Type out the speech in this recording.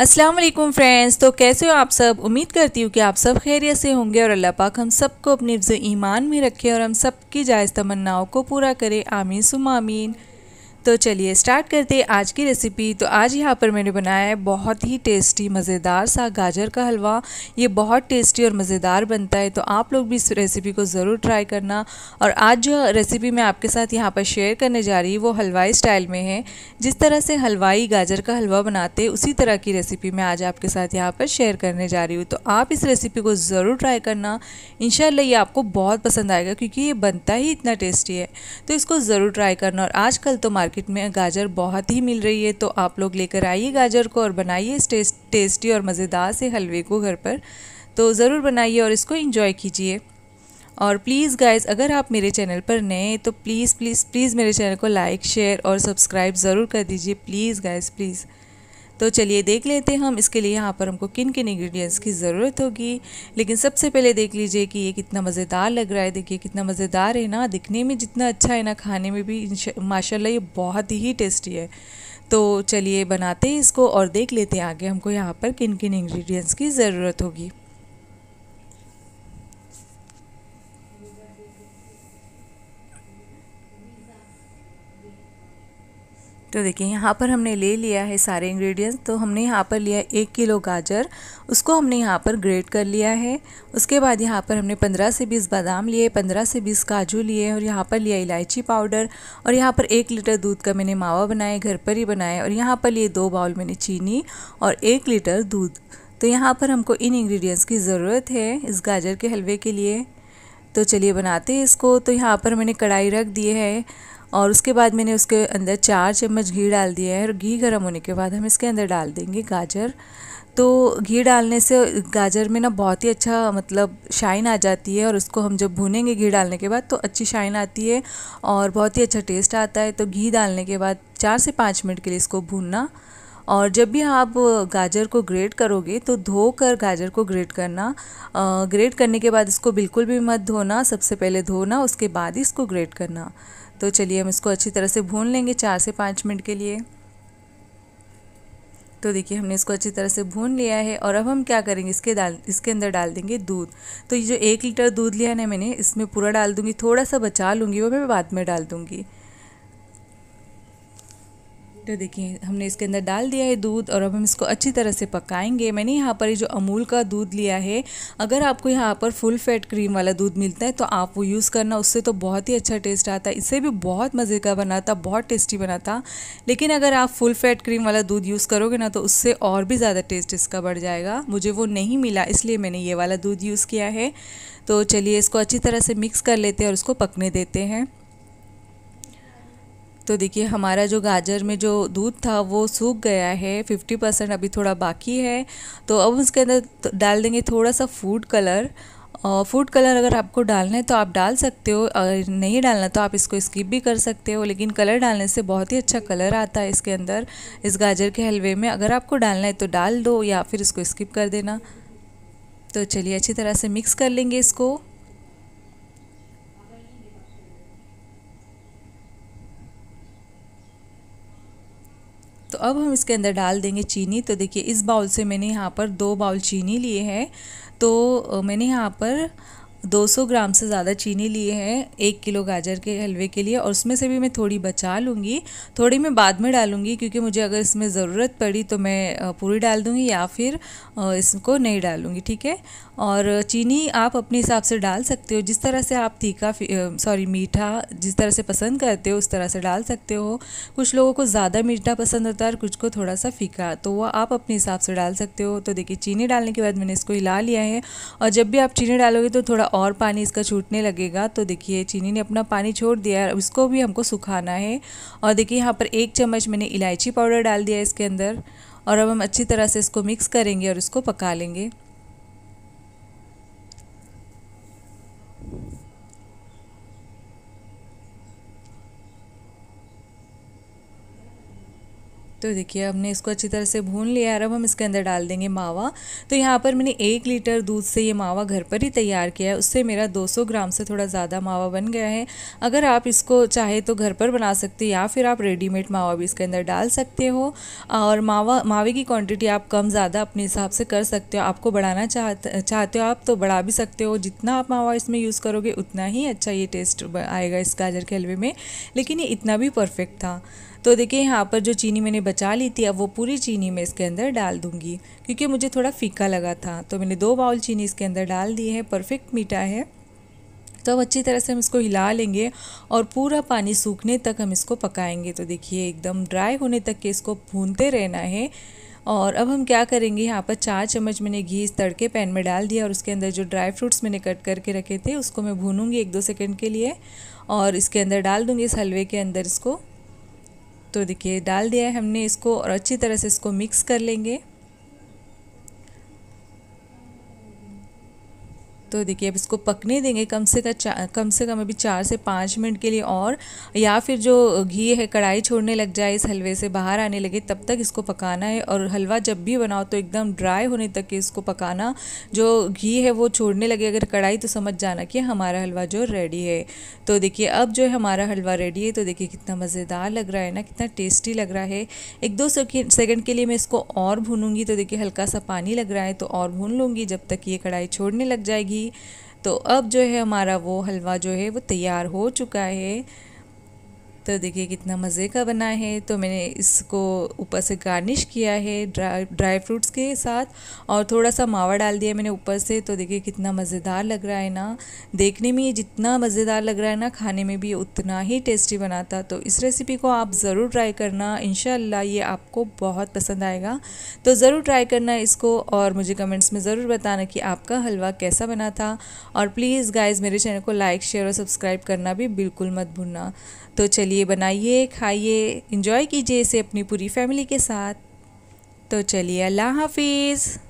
अस्सलाम वालेकुम फ्रेंड्स तो कैसे हो आप सब उम्मीद करती हूँ कि आप सब खैरियत से होंगे और अल्लाह पाक हम सबको अपने ईमान में रखे और हम सबकी जायज़ तमन्नाओं को पूरा करे आमीन सुमामीन तो चलिए स्टार्ट करते हैं आज की रेसिपी तो आज यहाँ पर मैंने बनाया है बहुत ही टेस्टी मज़ेदार सा गाजर का हलवा ये बहुत टेस्टी और मज़ेदार बनता है तो आप लोग भी इस रेसिपी को ज़रूर ट्राई करना और आज जो रेसिपी मैं आपके साथ यहाँ पर शेयर करने जा रही वो हलवाई स्टाइल में है जिस तरह से हलवाई गाजर का हलवा बनाते उसी तरह की रेसिपी मैं आज आपके साथ यहाँ पर शेयर करने जा रही हूँ तो आप इस रेसिपी को ज़रूर ट्राई करना इन ये आपको बहुत पसंद आएगा क्योंकि ये बनता ही इतना टेस्टी है तो इसको ज़रूर ट्राई करना और आज तो मार्केट में गाजर बहुत ही मिल रही है तो आप लोग लेकर आइए गाजर को और बनाइए इस टेस्ट, टेस्टी और मज़ेदार से हलवे को घर पर तो ज़रूर बनाइए और इसको इंजॉय कीजिए और प्लीज़ गाइज़ अगर आप मेरे चैनल पर नए तो प्लीज़ प्लीज़ प्लीज़ मेरे चैनल को लाइक शेयर और सब्सक्राइब ज़रूर कर दीजिए प्लीज़ गाइज़ प्लीज़ तो चलिए देख लेते हैं हम इसके लिए यहाँ पर हमको किन किन इंग्रेडिएंट्स की ज़रूरत होगी लेकिन सबसे पहले देख लीजिए कि ये कितना मज़ेदार लग रहा है देखिए कितना मज़ेदार है ना दिखने में जितना अच्छा है ना खाने में भी माशाल्लाह ये बहुत ही टेस्टी है तो चलिए बनाते हैं इसको और देख लेते हैं आगे हमको यहाँ पर किन किन इंग्रीडियंट्स की ज़रूरत होगी तो देखिए यहाँ पर हमने ले लिया है सारे इंग्रेडिएंट्स तो हमने यहाँ पर लिया एक किलो गाजर उसको हमने यहाँ पर ग्रेट कर लिया है उसके बाद यहाँ पर हमने पंद्रह से बीस बादाम लिए पंद्रह से बीस काजू लिए और यहाँ पर लिया इलायची पाउडर और यहाँ पर एक लीटर दूध का मैंने मावा बनाए घर पर ही बनाए और यहाँ पर लिए दो बाउल मैंने चीनी और एक लीटर दूध तो यहाँ पर हमको इन इंग्रेडिएंट्स की ज़रूरत है इस गाजर के हलवे के लिए तो चलिए बनाते हैं इसको तो यहाँ पर मैंने कढ़ाई रख दी है और उसके बाद मैंने उसके अंदर चार चम्मच घी डाल दिया है और घी गर्म होने के बाद हम इसके अंदर डाल देंगे गाजर तो घी डालने से गाजर में ना बहुत ही अच्छा मतलब शाइन आ जाती है और उसको हम जब भूनेंगे घी डालने के बाद तो अच्छी शाइन आती है और बहुत ही अच्छा टेस्ट आता है तो घी डालने के बाद चार से पाँच मिनट के लिए इसको भूनना और जब भी आप गाजर को ग्रेट करोगे तो धो कर गाजर को ग्रेट करना ग्रेट करने के बाद इसको बिल्कुल भी मत धोना सबसे पहले धोना उसके बाद ही इसको ग्रेट करना तो चलिए हम इसको अच्छी तरह से भून लेंगे चार से पाँच मिनट के लिए तो देखिए हमने इसको अच्छी तरह से भून लिया है और अब हम क्या करेंगे इसके डाल इसके अंदर डाल देंगे दूध तो ये जो एक लीटर दूध लिया ना मैंने इसमें पूरा डाल दूँगी थोड़ा सा बचा लूँगी वो मैं बाद में डाल दूँगी तो देखिए हमने इसके अंदर डाल दिया है दूध और अब हम इसको अच्छी तरह से पकाएंगे मैंने यहाँ पर ये जो अमूल का दूध लिया है अगर आपको यहाँ पर फुल फैट क्रीम वाला दूध मिलता है तो आप वो यूज़ करना उससे तो बहुत ही अच्छा टेस्ट आता है इससे भी बहुत मज़े का बना था बहुत टेस्टी बना था लेकिन अगर आप फुल फैट क्रीम वाला दूध यूज़ करोगे ना तो उससे और भी ज़्यादा टेस्ट इसका बढ़ जाएगा मुझे वो नहीं मिला इसलिए मैंने ये वाला दूध यूज़ किया है तो चलिए इसको अच्छी तरह से मिक्स कर लेते हैं और उसको पकने देते हैं तो देखिए हमारा जो गाजर में जो दूध था वो सूख गया है 50 परसेंट अभी थोड़ा बाकी है तो अब उसके अंदर तो डाल देंगे थोड़ा सा फूड कलर फूड कलर अगर आपको डालना है तो आप डाल सकते हो अगर नहीं डालना तो आप इसको स्किप भी कर सकते हो लेकिन कलर डालने से बहुत ही अच्छा कलर आता है इसके अंदर इस गाजर के हलवे में अगर आपको डालना है तो डाल दो या फिर इसको स्किप कर देना तो चलिए अच्छी तरह से मिक्स कर लेंगे इसको अब हम इसके अंदर डाल देंगे चीनी तो देखिए इस बाउल से मैंने यहाँ पर दो बाउल चीनी लिए हैं तो मैंने यहाँ पर 200 ग्राम से ज़्यादा चीनी लिए हैं एक किलो गाजर के हलवे के लिए और उसमें से भी मैं थोड़ी बचा लूँगी थोड़ी मैं बाद में डालूँगी क्योंकि मुझे अगर इसमें ज़रूरत पड़ी तो मैं पूरी डाल दूँगी या फिर इसको नहीं डालूँगी ठीक है और चीनी आप अपने हिसाब से डाल सकते हो जिस तरह से आप तीखा सॉरी मीठा जिस तरह से पसंद करते हो उस तरह से डाल सकते हो कुछ लोगों को ज़्यादा मीठा पसंद होता है और कुछ को थोड़ा सा फीका तो वह आप अपने हिसाब से डाल सकते हो तो देखिए चीनी डालने के बाद मैंने इसको हिला लिया है और जब भी आप चीनी डालोगे तो थोड़ा और पानी इसका छूटने लगेगा तो देखिए चीनी ने अपना पानी छोड़ दिया है इसको भी हमको सुखाना है और देखिए यहाँ पर एक चम्मच मैंने इलायची पाउडर डाल दिया है इसके अंदर और अब हम अच्छी तरह से इसको मिक्स करेंगे और इसको पका लेंगे तो देखिए हमने इसको अच्छी तरह से भून लिया और अब हम इसके अंदर डाल देंगे मावा तो यहाँ पर मैंने एक लीटर दूध से ये मावा घर पर ही तैयार किया है उससे मेरा 200 ग्राम से थोड़ा ज़्यादा मावा बन गया है अगर आप इसको चाहे तो घर पर बना सकते या फिर आप रेडीमेड मावा भी इसके अंदर डाल सकते हो और मावा मावे की क्वान्टिटी आप कम ज़्यादा अपने हिसाब से कर सकते हो आपको बढ़ाना चाहते चाहते हो आप तो बढ़ा भी सकते हो जितना आप मावा इसमें यूज़ करोगे उतना ही अच्छा ये टेस्ट आएगा इस गाजर के हलवे में लेकिन ये इतना भी परफेक्ट था तो देखिए यहाँ पर जो चीनी मैंने बचा ली थी अब वो पूरी चीनी मैं इसके अंदर डाल दूँगी क्योंकि मुझे थोड़ा फीका लगा था तो मैंने दो बाउल चीनी इसके अंदर डाल दी है परफेक्ट मीठा है तो अब अच्छी तरह से हम इसको हिला लेंगे और पूरा पानी सूखने तक हम इसको पकाएंगे तो देखिए एकदम ड्राई होने तक के इसको भूनते रहना है और अब हम क्या करेंगे यहाँ पर चार चम्मच मैंने घी इस तड़के पैन में डाल दिया और उसके अंदर जो ड्राई फ्रूट्स मैंने कट करके रखे थे उसको मैं भूनूंगी एक दो सेकंड के लिए और इसके अंदर डाल दूँगी इस हलवे के अंदर इसको तो देखिए डाल दिया है हमने इसको और अच्छी तरह से इसको मिक्स कर लेंगे तो देखिए अब इसको पकने देंगे कम से कम कम से कम अभी चार से पाँच मिनट के लिए और या फिर जो घी है कढ़ाई छोड़ने लग जाए इस हलवे से बाहर आने लगे तब तक इसको पकाना है और हलवा जब भी बनाओ तो एकदम ड्राई होने तक इसको पकाना जो घी है वो छोड़ने लगे अगर कढ़ाई तो समझ जाना कि हमारा हलवा जो रेडी है तो देखिए अब जो है हमारा हलवा रेडी है तो देखिए कितना मज़ेदार लग रहा है ना कितना टेस्टी लग रहा है एक दो सेकेंड के लिए मैं इसको और भूनूंगी तो देखिए हल्का सा पानी लग रहा है तो और भून लूँगी जब तक ये कढ़ाई छोड़ने लग जाएगी थी तो अब जो है हमारा वो हलवा जो है वो तैयार हो चुका है तो देखिए कितना मज़े का बना है तो मैंने इसको ऊपर से गार्निश किया है ड्राई ड्राई फ्रूट्स के साथ और थोड़ा सा मावा डाल दिया मैंने ऊपर से तो देखिए कितना मज़ेदार लग रहा है ना देखने में ये जितना मज़ेदार लग रहा है ना खाने में भी उतना ही टेस्टी बनाता तो इस रेसिपी को आप ज़रूर ट्राई करना इन ये आपको बहुत पसंद आएगा तो ज़रूर ट्राई करना इसको और मुझे कमेंट्स में ज़रूर बताना कि आपका हलवा कैसा बना था और प्लीज़ गाइज़ मेरे चैनल को लाइक शेयर और सब्सक्राइब करना भी बिल्कुल मत भूलना तो चलिए चलिए बनाइए खाइए इंजॉय कीजिए इसे अपनी पूरी फैमिली के साथ तो चलिए अल्लाह हाफिज़